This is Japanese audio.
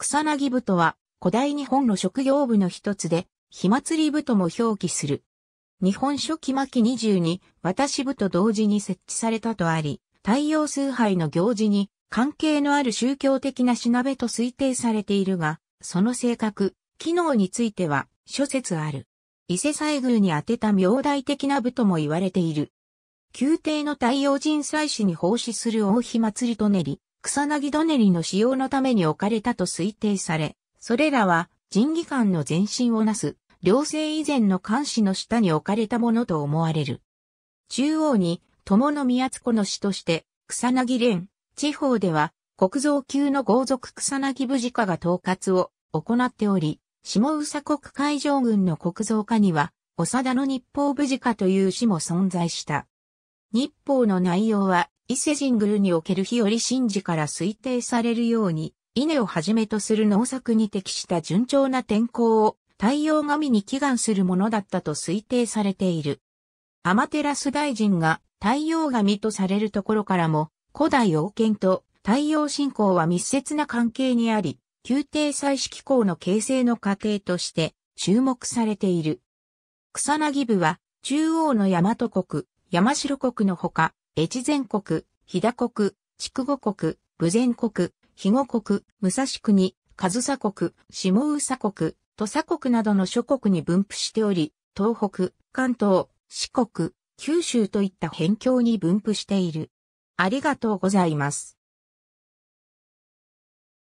草薙部とは、古代日本の職業部の一つで、火祭り部とも表記する。日本書紀末期20に、私部と同時に設置されたとあり、太陽崇拝の行事に関係のある宗教的な品なと推定されているが、その性格、機能については諸説ある。伊勢西宮に当てた明大的な部とも言われている。宮廷の太陽神祭祀に奉仕する大火祭りと練り、草薙ドネリの使用のために置かれたと推定され、それらは人技官の前身をなす、両性以前の監視の下に置かれたものと思われる。中央に、友の宮津子の死として、草薙連、地方では、国造級の豪族草薙氏家が統括を行っており、下宇佐国海上軍の国造家には、長田の日報部自家という詩も存在した。日報の内容は、伊勢神宮における日和神事から推定されるように、稲をはじめとする農作に適した順調な天候を太陽神に祈願するものだったと推定されている。アマテラス大臣が太陽神とされるところからも、古代王権と太陽信仰は密接な関係にあり、宮廷祭祀機構の形成の過程として注目されている。草薙部は中央の大和国、山城国のほか、越前国、飛騨国、筑後国、武前国、肥後国、武蔵国、上佐国、下佐国、土佐国などの諸国に分布しており、東北、関東、四国、九州といった辺境に分布している。ありがとうございます。